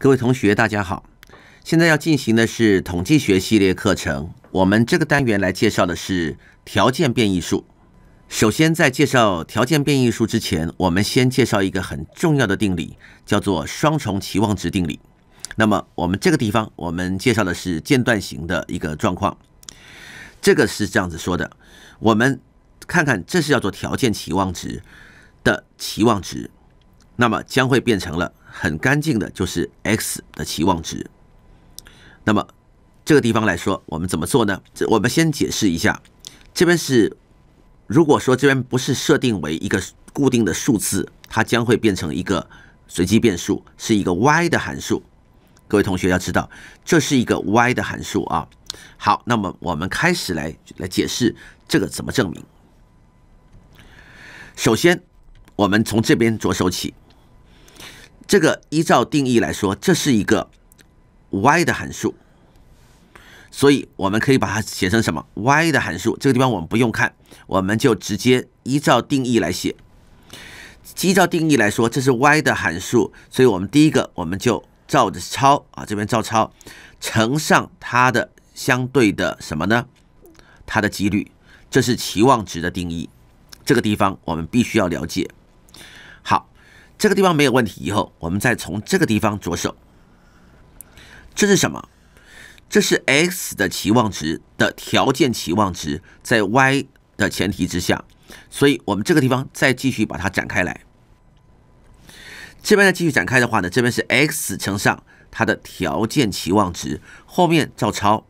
各位同学，大家好。现在要进行的是统计学系列课程。我们这个单元来介绍的是条件变异数。首先，在介绍条件变异数之前，我们先介绍一个很重要的定理，叫做双重期望值定理。那么，我们这个地方我们介绍的是间断型的一个状况。这个是这样子说的：我们看看，这是叫做条件期望值的期望值，那么将会变成了。很干净的就是 X 的期望值。那么这个地方来说，我们怎么做呢？这我们先解释一下，这边是如果说这边不是设定为一个固定的数字，它将会变成一个随机变数，是一个 Y 的函数。各位同学要知道，这是一个 Y 的函数啊。好，那么我们开始来来解释这个怎么证明。首先，我们从这边着手起。这个依照定义来说，这是一个 y 的函数，所以我们可以把它写成什么 y 的函数。这个地方我们不用看，我们就直接依照定义来写。依照定义来说，这是 y 的函数，所以，我们第一个我们就照着抄啊，这边照抄，乘上它的相对的什么呢？它的几率，这是期望值的定义。这个地方我们必须要了解。这个地方没有问题，以后我们再从这个地方着手。这是什么？这是 X 的期望值的条件期望值，在 Y 的前提之下，所以我们这个地方再继续把它展开来。这边再继续展开的话呢，这边是 X 乘上它的条件期望值，后面照抄。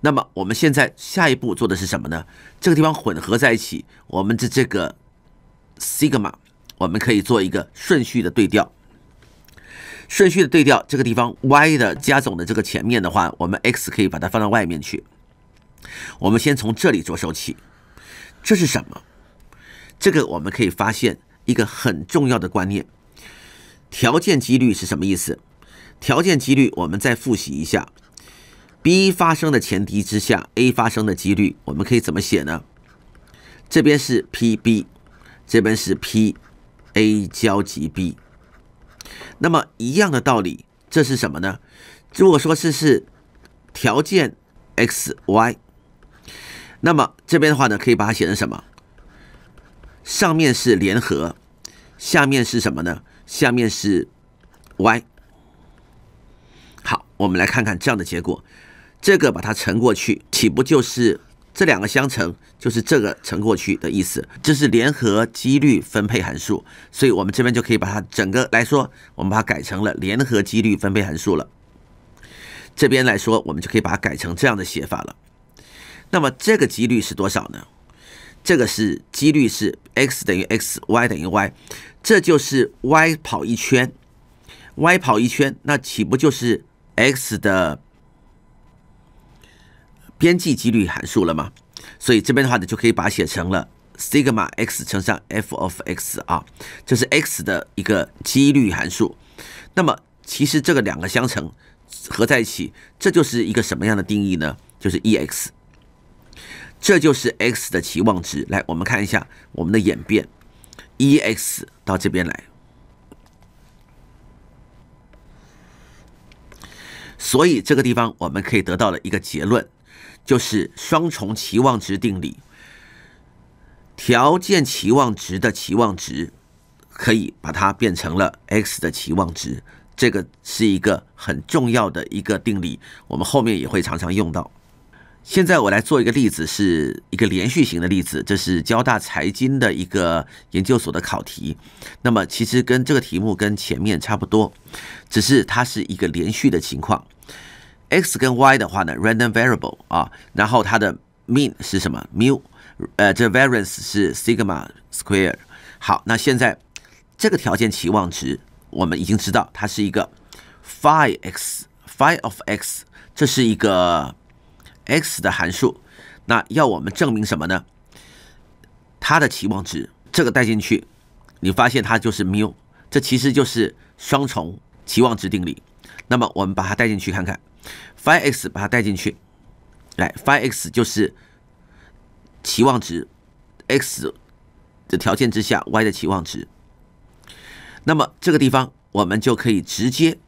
那么我们现在下一步做的是什么呢？这个地方混合在一起，我们的这个 Sigma。我们可以做一个顺序的对调，顺序的对调，这个地方 Y 的加总的这个前面的话，我们 X 可以把它放到外面去。我们先从这里着手起，这是什么？这个我们可以发现一个很重要的观念：条件几率是什么意思？条件几率，我们再复习一下：B 发生的前提之下，A 发生的几率，我们可以怎么写呢？这边是 P B，这边是 P。A 交集 B，那么一样的道理，这是什么呢？如果说是是条件 xy，那么这边的话呢，可以把它写成什么？上面是联合，下面是什么呢？下面是 y。好，我们来看看这样的结果，这个把它乘过去，岂不就是？这两个相乘就是这个乘过去的意思，这是联合几率分配函数，所以我们这边就可以把它整个来说，我们把它改成了联合几率分配函数了。这边来说，我们就可以把它改成这样的写法了。那么这个几率是多少呢？这个是几率是 x 等于 x，y 等于 y，这就是 y 跑一圈，y 跑一圈，那岂不就是 x 的？边际几率函数了嘛？所以这边的话呢，就可以把它写成了 sigma x 乘上 f of x 啊，这是 x 的一个几率函数。那么其实这个两个相乘合在一起，这就是一个什么样的定义呢？就是 E X，这就是 x 的期望值。来，我们看一下我们的演变，E X 到这边来。所以这个地方我们可以得到了一个结论。就是双重期望值定理，条件期望值的期望值，可以把它变成了 X 的期望值，这个是一个很重要的一个定理，我们后面也会常常用到。现在我来做一个例子，是一个连续型的例子，这是交大财经的一个研究所的考题。那么其实跟这个题目跟前面差不多，只是它是一个连续的情况。x 跟 y 的话呢，random variable 啊，然后它的 mean 是什么？mu，呃，这 variance 是 sigma square。好，那现在这个条件期望值，我们已经知道它是一个 phi x，phi of x，这是一个 x 的函数。那要我们证明什么呢？它的期望值，这个带进去，你发现它就是 mu，这其实就是双重期望值定理。那么我们把它带进去看看。，phi x 把它带进去，来 i x 就是期望值 x 的条件之下 y 的期望值。那么这个地方我们就可以直接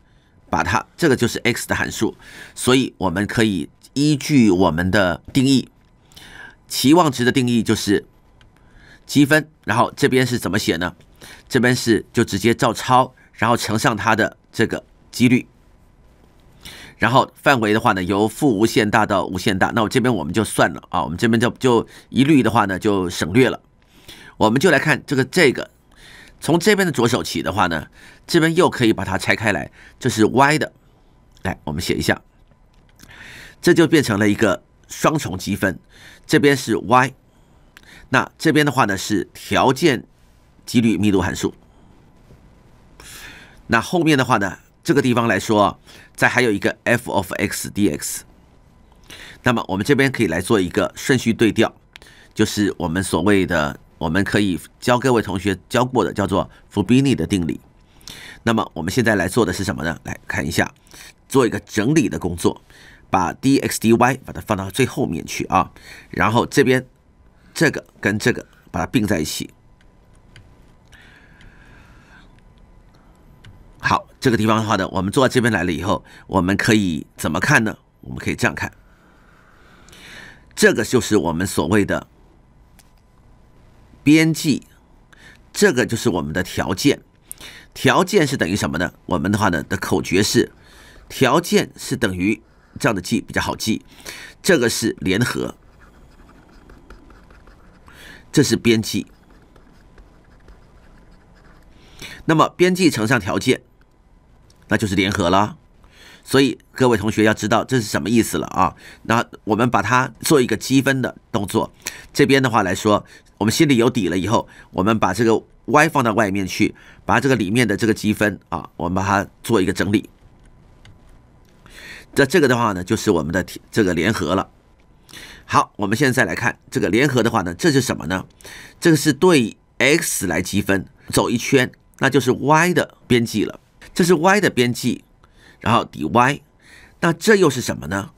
把它，这个就是 x 的函数，所以我们可以依据我们的定义，期望值的定义就是积分，然后这边是怎么写呢？这边是就直接照抄，然后乘上它的这个几率。然后范围的话呢，由负无限大到无限大。那我这边我们就算了啊，我们这边就就一律的话呢，就省略了。我们就来看这个这个，从这边的左手起的话呢，这边又可以把它拆开来，这是 y 的。来，我们写一下，这就变成了一个双重积分，这边是 y，那这边的话呢是条件几率密度函数。那后面的话呢？这个地方来说，在还有一个 f of x dx，那么我们这边可以来做一个顺序对调，就是我们所谓的我们可以教各位同学教过的叫做傅宾叶的定理。那么我们现在来做的是什么呢？来看一下，做一个整理的工作，把 dx dy 把它放到最后面去啊，然后这边这个跟这个把它并在一起。好，这个地方的话呢，我们坐到这边来了以后，我们可以怎么看呢？我们可以这样看，这个就是我们所谓的边际，这个就是我们的条件。条件是等于什么呢？我们的话呢的口诀是，条件是等于这样的记比较好记。这个是联合，这是边际。那么边际乘上条件。那就是联合了，所以各位同学要知道这是什么意思了啊！那我们把它做一个积分的动作。这边的话来说，我们心里有底了以后，我们把这个 y 放到外面去，把这个里面的这个积分啊，我们把它做一个整理。那这个的话呢，就是我们的这个联合了。好，我们现在来看这个联合的话呢，这是什么呢？这个是对 x 来积分，走一圈，那就是 y 的边际了。这是 y 的边际，然后 dy，那这又是什么呢？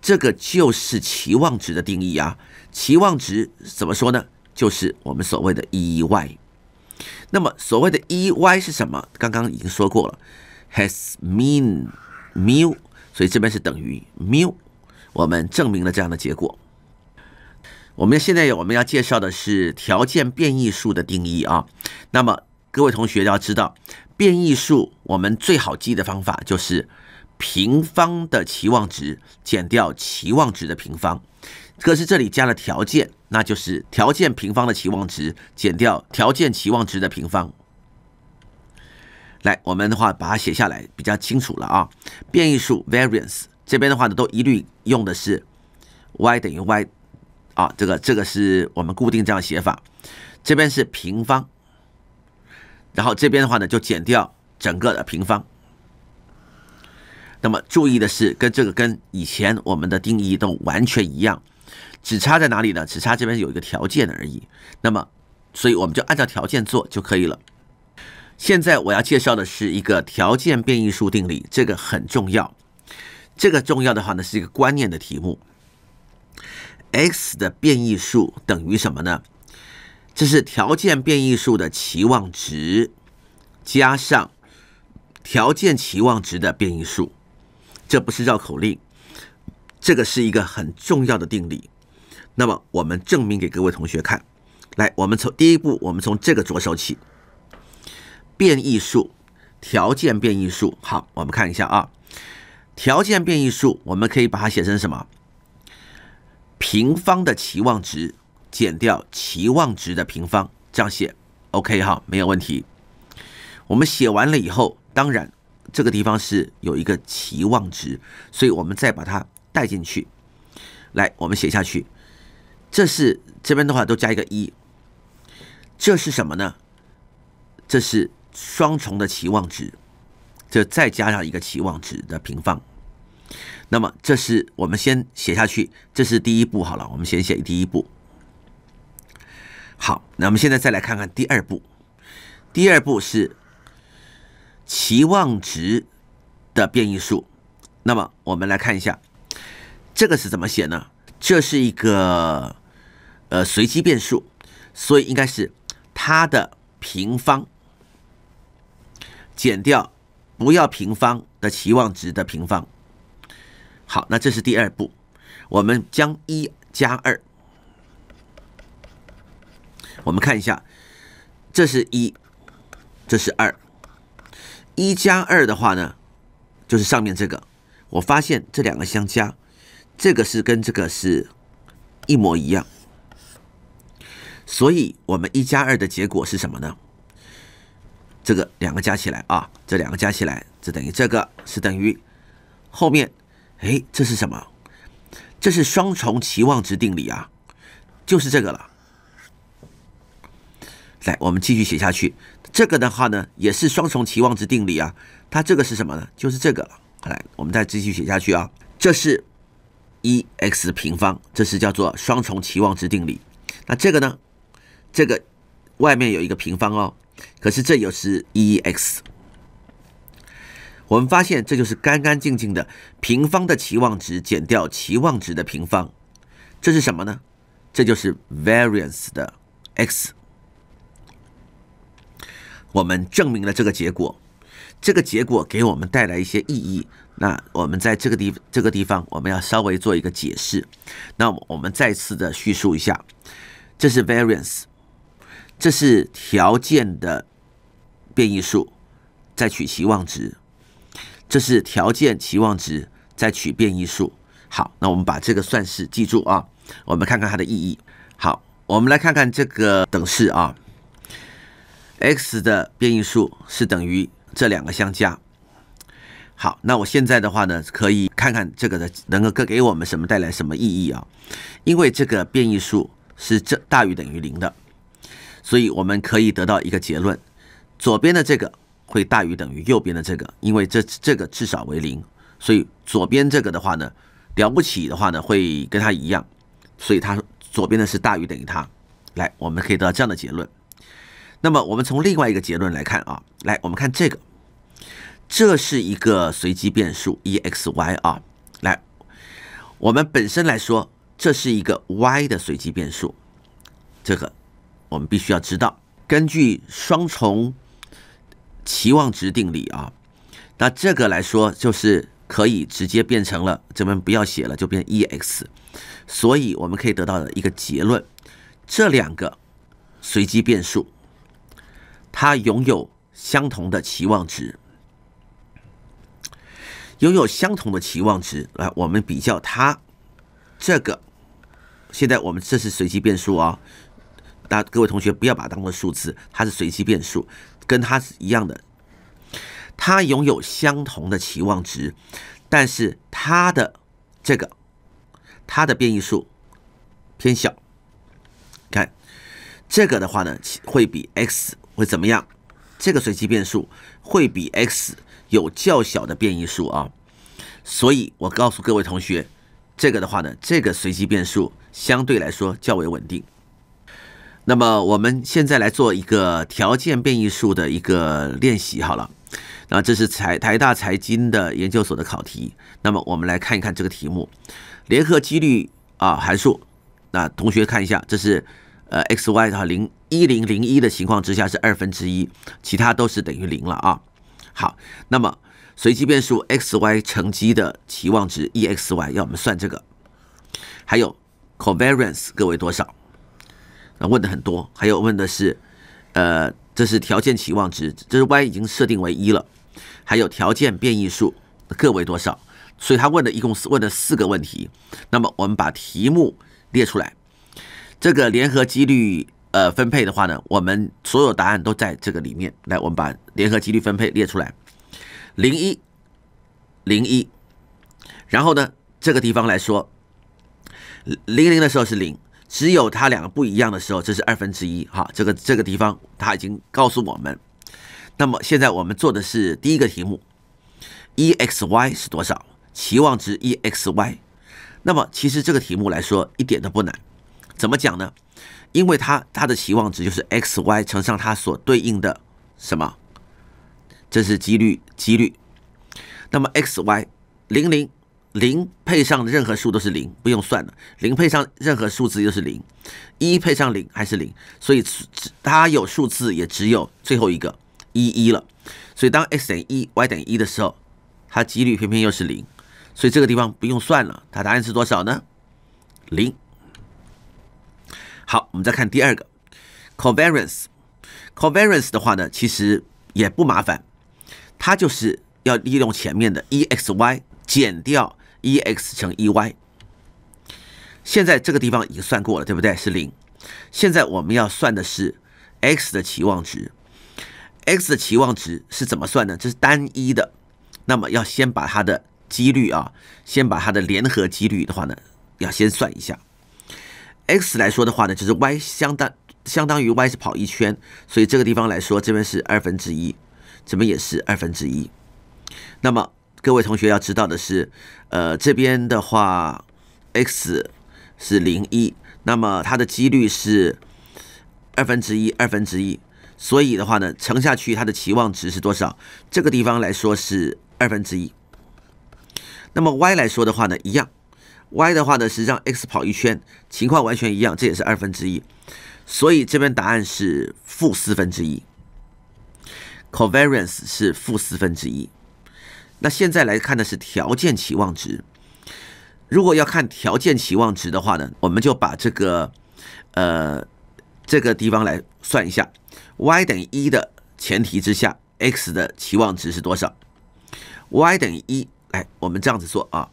这个就是期望值的定义啊。期望值怎么说呢？就是我们所谓的 EY。那么所谓的 EY 是什么？刚刚已经说过了，has mean mu，所以这边是等于 mu。我们证明了这样的结果。我们现在我们要介绍的是条件变异数的定义啊。那么各位同学要知道，变异数我们最好记的方法就是平方的期望值减掉期望值的平方。可是这里加了条件，那就是条件平方的期望值减掉条件期望值的平方。来，我们的话把它写下来比较清楚了啊。变异数 variance 这边的话呢都一律用的是 y 等于 y 啊，这个这个是我们固定这样写法。这边是平方。然后这边的话呢，就减掉整个的平方。那么注意的是，跟这个跟以前我们的定义都完全一样，只差在哪里呢？只差这边有一个条件而已。那么，所以我们就按照条件做就可以了。现在我要介绍的是一个条件变异数定理，这个很重要。这个重要的话呢，是一个观念的题目。x 的变异数等于什么呢？这是条件变异数的期望值，加上条件期望值的变异数，这不是绕口令，这个是一个很重要的定理。那么我们证明给各位同学看。来，我们从第一步，我们从这个着手起，变异数、条件变异数。好，我们看一下啊，条件变异数我们可以把它写成什么？平方的期望值。减掉期望值的平方，这样写，OK 哈，没有问题。我们写完了以后，当然这个地方是有一个期望值，所以我们再把它带进去。来，我们写下去。这是这边的话都加一个一。这是什么呢？这是双重的期望值，这再加上一个期望值的平方。那么这是我们先写下去，这是第一步好了，我们先写第一步。好，那我们现在再来看看第二步，第二步是期望值的变异数。那么我们来看一下，这个是怎么写呢？这是一个呃随机变数，所以应该是它的平方减掉不要平方的期望值的平方。好，那这是第二步，我们将一加二。我们看一下，这是一，这是二，一加二的话呢，就是上面这个。我发现这两个相加，这个是跟这个是一模一样，所以我们一加二的结果是什么呢？这个两个加起来啊，这两个加起来，这等于这个是等于后面，哎，这是什么？这是双重期望值定理啊，就是这个了。来，我们继续写下去。这个的话呢，也是双重期望值定理啊。它这个是什么呢？就是这个。来，我们再继续写下去啊。这是 e x 平方，这是叫做双重期望值定理。那这个呢？这个外面有一个平方哦。可是这又是 e x。我们发现这就是干干净净的平方的期望值减掉期望值的平方。这是什么呢？这就是 variance 的 x。我们证明了这个结果，这个结果给我们带来一些意义。那我们在这个地这个地方，我们要稍微做一个解释。那我们再次的叙述一下，这是 variance，这是条件的变异数，再取期望值，这是条件期望值再取变异数。好，那我们把这个算式记住啊。我们看看它的意义。好，我们来看看这个等式啊。x 的变异数是等于这两个相加。好，那我现在的话呢，可以看看这个的能够给给我们什么带来什么意义啊？因为这个变异数是这大于等于零的，所以我们可以得到一个结论：左边的这个会大于等于右边的这个，因为这这个至少为零，所以左边这个的话呢，了不起的话呢，会跟它一样，所以它左边的是大于等于它。来，我们可以得到这样的结论。那么我们从另外一个结论来看啊，来我们看这个，这是一个随机变数 E(X,Y) 啊，来，我们本身来说这是一个 Y 的随机变数，这个我们必须要知道。根据双重期望值定理啊，那这个来说就是可以直接变成了这边不要写了，就变 E(X)，所以我们可以得到的一个结论，这两个随机变数。它拥有相同的期望值，拥有相同的期望值来，我们比较它这个，现在我们这是随机变数啊，大各位同学不要把它当做数字，它是随机变数，跟它是一样的。它拥有相同的期望值，但是它的这个它的变异数偏小，看这个的话呢，会比 x。会怎么样？这个随机变数会比 X 有较小的变异数啊，所以我告诉各位同学，这个的话呢，这个随机变数相对来说较为稳定。那么我们现在来做一个条件变异数的一个练习好了。那这是财台大财经的研究所的考题，那么我们来看一看这个题目联合几率啊函数。那同学看一下，这是呃 X Y 的话零。一零零一的情况之下是二分之一，其他都是等于零了啊。好，那么随机变数 X、Y 乘积的期望值 E(XY) 要我们算这个，还有 Covariance 各位多少？那问的很多，还有问的是，呃，这是条件期望值，这是 Y 已经设定为一了，还有条件变异数各位多少？所以他问的一共问了四个问题。那么我们把题目列出来，这个联合几率。呃，分配的话呢，我们所有答案都在这个里面。来，我们把联合几率分配列出来，零一零一，然后呢，这个地方来说，零零的时候是零，只有它两个不一样的时候，这是二分之一哈。这个这个地方它已经告诉我们。那么现在我们做的是第一个题目，E(XY) 是多少？期望值 E(XY)。那么其实这个题目来说一点都不难，怎么讲呢？因为它它的期望值就是 x y 乘上它所对应的什么？这是几率几率。那么 x y 零零零配上任何数都是零，不用算了。零配上任何数字又是零，一配上零还是零。所以它有数字也只有最后一个一一了。所以当 x 等于一 y 等于一的时候，它几率偏偏又是零。所以这个地方不用算了。它答案是多少呢？零。好，我们再看第二个 covariance covariance 的话呢，其实也不麻烦，它就是要利用前面的 E X Y 减掉 E X 乘 E Y。现在这个地方已经算过了，对不对？是零。现在我们要算的是 X 的期望值，X 的期望值是怎么算呢？这是单一的，那么要先把它的几率啊，先把它的联合几率的话呢，要先算一下。X 来说的话呢，就是 Y 相当相当于 Y 是跑一圈，所以这个地方来说，这边是二分之一，这边也是二分之一。那么各位同学要知道的是，呃，这边的话 X 是零一，那么它的几率是二分之一二分之一，所以的话呢，乘下去它的期望值是多少？这个地方来说是二分之一。那么 Y 来说的话呢，一样。Y 的话呢，是让 X 跑一圈，情况完全一样，这也是二分之一，所以这边答案是负四分之一，Covariance 是负四分之一。那现在来看的是条件期望值，如果要看条件期望值的话呢，我们就把这个呃这个地方来算一下，Y 等于一的前提之下，X 的期望值是多少？Y 等于一，来，我们这样子做啊。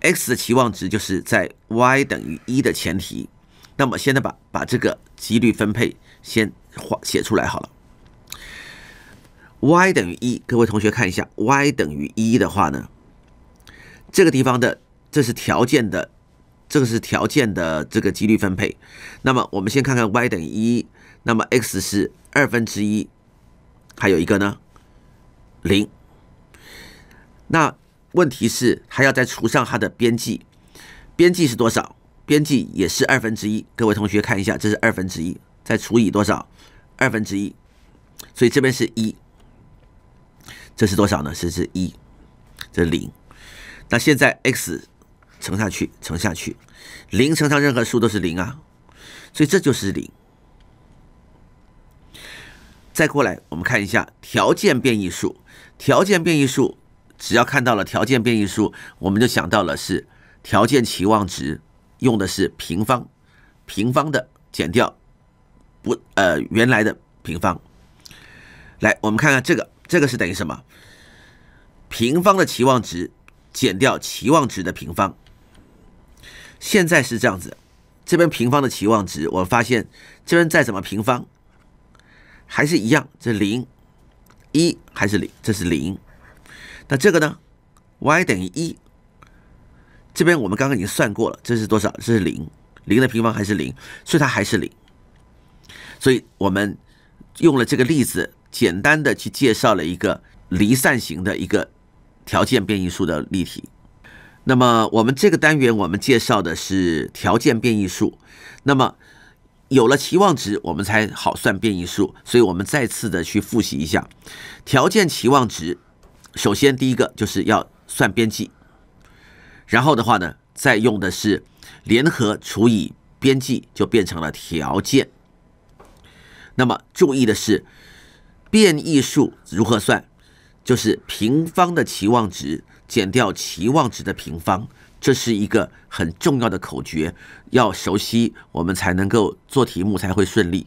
X 的期望值就是在 Y 等于一的前提，那么现在把把这个几率分配先画写出来好了。Y 等于一，各位同学看一下，Y 等于一的话呢，这个地方的这是条件的，这个是条件的这个几率分配。那么我们先看看 Y 等于一，那么 X 是二分之一，还有一个呢零。那问题是还要再除上它的边际，边际是多少？边际也是二分之一。各位同学看一下，这是二分之一，再除以多少？二分之一，所以这边是一，这是多少呢？这是一，这是零。那现在 x 乘下去，乘下去，零乘上任何数都是零啊，所以这就是零。再过来，我们看一下条件变异数，条件变异数。只要看到了条件变异数，我们就想到了是条件期望值，用的是平方，平方的减掉不呃原来的平方。来，我们看看这个，这个是等于什么？平方的期望值减掉期望值的平方。现在是这样子，这边平方的期望值，我发现这边再怎么平方，还是一样，这零一还是零？这是零。那这个呢？Y 等于一，这边我们刚刚已经算过了，这是多少？这是零，零的平方还是零，所以它还是零。所以我们用了这个例子，简单的去介绍了一个离散型的一个条件变异数的例题。那么我们这个单元我们介绍的是条件变异数，那么有了期望值，我们才好算变异数。所以我们再次的去复习一下条件期望值。首先，第一个就是要算边际，然后的话呢，再用的是联合除以边际，就变成了条件。那么，注意的是变异数如何算，就是平方的期望值减掉期望值的平方，这是一个很重要的口诀，要熟悉，我们才能够做题目才会顺利。